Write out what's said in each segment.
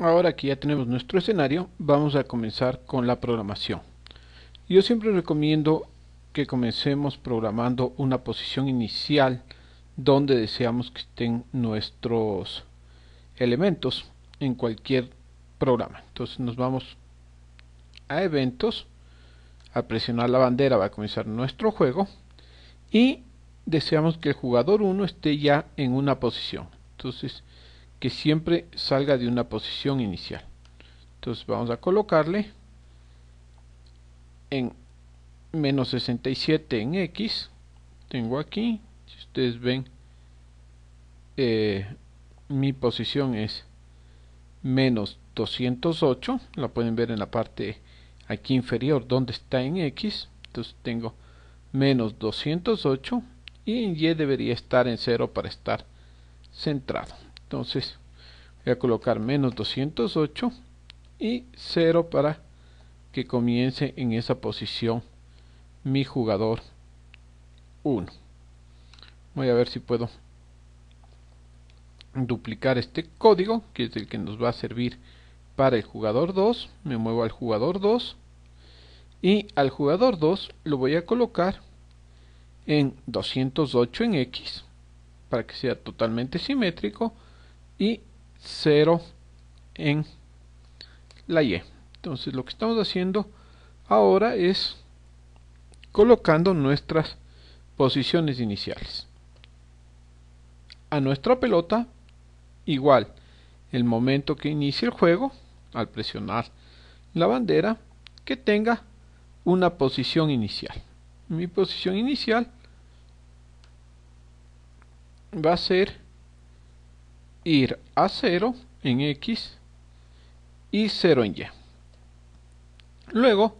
Ahora que ya tenemos nuestro escenario, vamos a comenzar con la programación. Yo siempre recomiendo que comencemos programando una posición inicial donde deseamos que estén nuestros elementos en cualquier programa. Entonces nos vamos a eventos, a presionar la bandera va a comenzar nuestro juego y deseamos que el jugador 1 esté ya en una posición. Entonces que siempre salga de una posición inicial. Entonces vamos a colocarle en menos 67 en X. Tengo aquí, si ustedes ven, eh, mi posición es menos 208. La pueden ver en la parte aquí inferior donde está en X. Entonces tengo menos 208 y en Y debería estar en 0 para estar centrado entonces voy a colocar menos 208 y 0 para que comience en esa posición mi jugador 1 voy a ver si puedo duplicar este código que es el que nos va a servir para el jugador 2 me muevo al jugador 2 y al jugador 2 lo voy a colocar en 208 en X para que sea totalmente simétrico y 0 en la Y. Entonces lo que estamos haciendo ahora es colocando nuestras posiciones iniciales. A nuestra pelota igual el momento que inicie el juego al presionar la bandera que tenga una posición inicial. Mi posición inicial va a ser ir a cero en X y cero en Y. Luego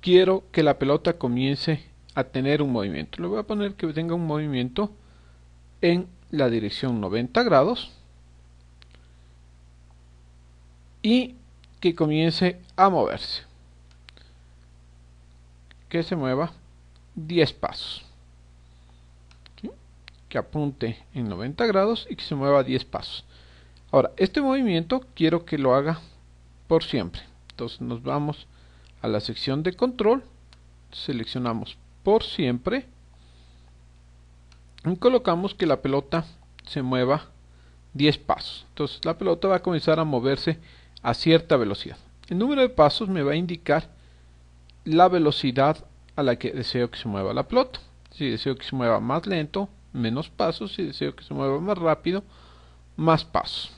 quiero que la pelota comience a tener un movimiento. Le voy a poner que tenga un movimiento en la dirección 90 grados y que comience a moverse. Que se mueva 10 pasos que apunte en 90 grados y que se mueva 10 pasos. Ahora, este movimiento quiero que lo haga por siempre. Entonces nos vamos a la sección de control, seleccionamos por siempre y colocamos que la pelota se mueva 10 pasos. Entonces la pelota va a comenzar a moverse a cierta velocidad. El número de pasos me va a indicar la velocidad a la que deseo que se mueva la pelota. Si deseo que se mueva más lento, menos pasos. Si deseo que se mueva más rápido, más pasos.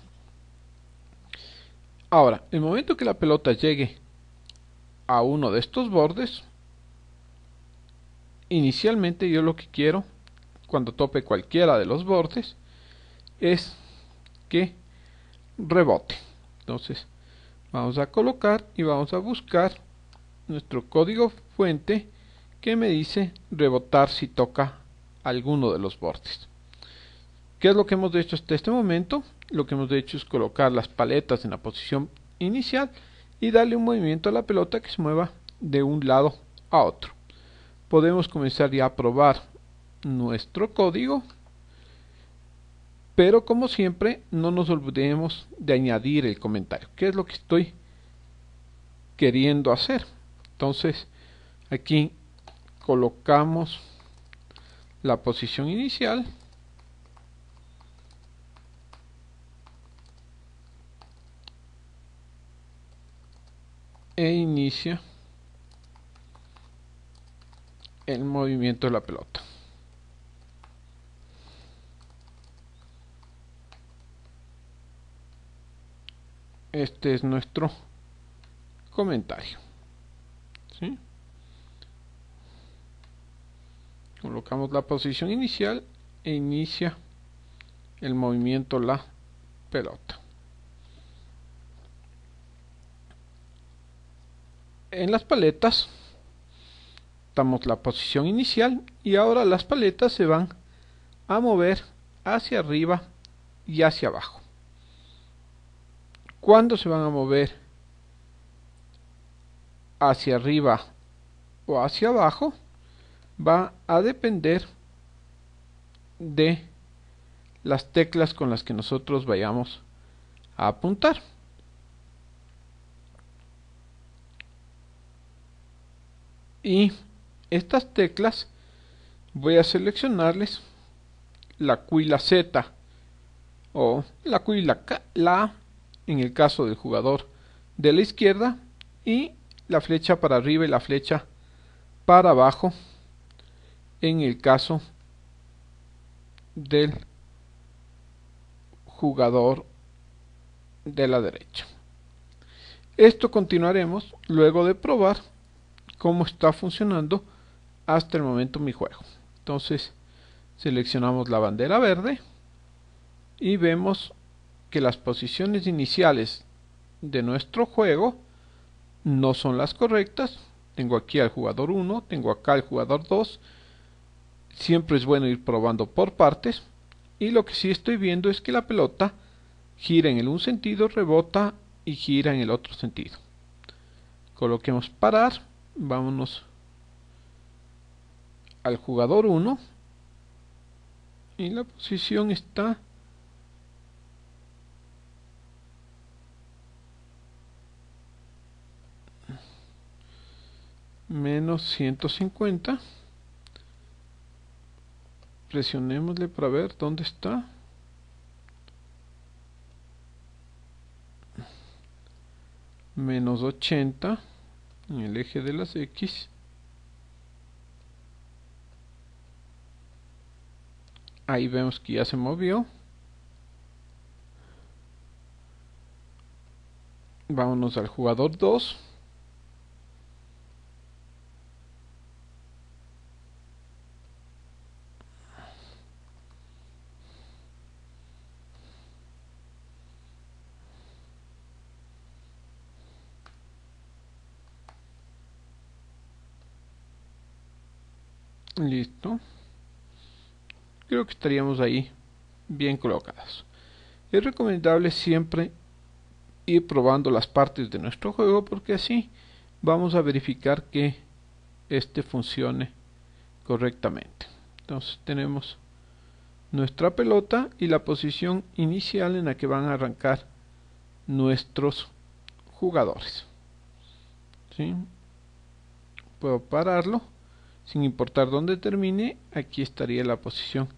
Ahora, el momento que la pelota llegue a uno de estos bordes, inicialmente yo lo que quiero, cuando tope cualquiera de los bordes, es que rebote. Entonces, vamos a colocar y vamos a buscar nuestro código fuente que me dice rebotar si toca alguno de los bordes. ¿Qué es lo que hemos hecho hasta este momento? Lo que hemos hecho es colocar las paletas en la posición inicial y darle un movimiento a la pelota que se mueva de un lado a otro. Podemos comenzar ya a probar nuestro código, pero como siempre no nos olvidemos de añadir el comentario, ¿Qué es lo que estoy queriendo hacer. Entonces aquí colocamos la posición inicial e inicia el movimiento de la pelota. Este es nuestro comentario. colocamos la posición inicial e inicia el movimiento la pelota en las paletas damos la posición inicial y ahora las paletas se van a mover hacia arriba y hacia abajo cuando se van a mover hacia arriba o hacia abajo va a depender de las teclas con las que nosotros vayamos a apuntar. Y estas teclas voy a seleccionarles la Q la Z o la Q y la en el caso del jugador de la izquierda y la flecha para arriba y la flecha para abajo en el caso del jugador de la derecha. Esto continuaremos luego de probar cómo está funcionando hasta el momento mi juego. Entonces seleccionamos la bandera verde y vemos que las posiciones iniciales de nuestro juego no son las correctas. Tengo aquí al jugador 1, tengo acá al jugador 2 Siempre es bueno ir probando por partes. Y lo que sí estoy viendo es que la pelota gira en el un sentido, rebota y gira en el otro sentido. Coloquemos parar, vámonos al jugador 1 y la posición está menos 150 presionémosle para ver dónde está. Menos 80 en el eje de las X. Ahí vemos que ya se movió. Vámonos al jugador 2. Listo. Creo que estaríamos ahí bien colocadas. Es recomendable siempre ir probando las partes de nuestro juego porque así vamos a verificar que este funcione correctamente. Entonces tenemos nuestra pelota y la posición inicial en la que van a arrancar nuestros jugadores. ¿Sí? Puedo pararlo sin importar dónde termine aquí estaría la posición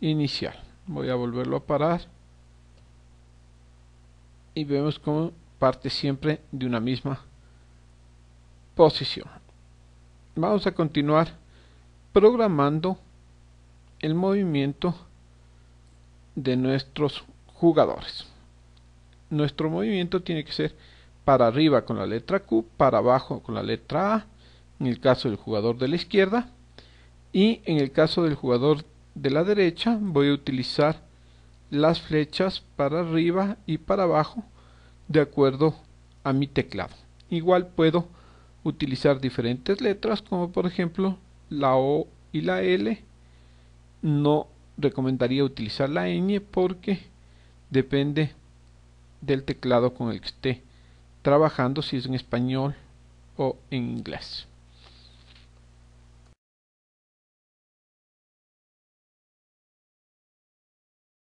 inicial voy a volverlo a parar y vemos cómo parte siempre de una misma posición vamos a continuar programando el movimiento de nuestros jugadores nuestro movimiento tiene que ser para arriba con la letra Q, para abajo con la letra A en el caso del jugador de la izquierda y en el caso del jugador de la derecha voy a utilizar las flechas para arriba y para abajo de acuerdo a mi teclado igual puedo utilizar diferentes letras como por ejemplo la O y la L no recomendaría utilizar la N porque depende del teclado con el que esté trabajando si es en español o en inglés